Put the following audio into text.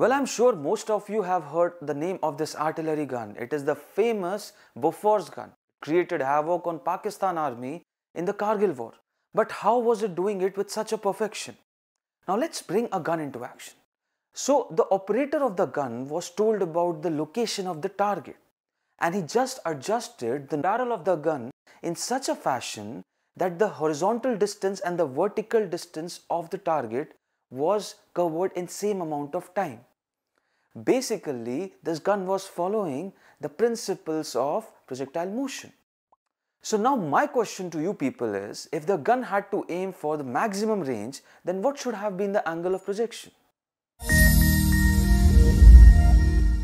Well, I'm sure most of you have heard the name of this artillery gun. It is the famous Bofors gun, created havoc on Pakistan army in the Kargil war. But how was it doing it with such a perfection? Now let's bring a gun into action. So the operator of the gun was told about the location of the target and he just adjusted the barrel of the gun in such a fashion that the horizontal distance and the vertical distance of the target was covered in same amount of time. Basically, this gun was following the principles of projectile motion. So now my question to you people is, if the gun had to aim for the maximum range, then what should have been the angle of projection?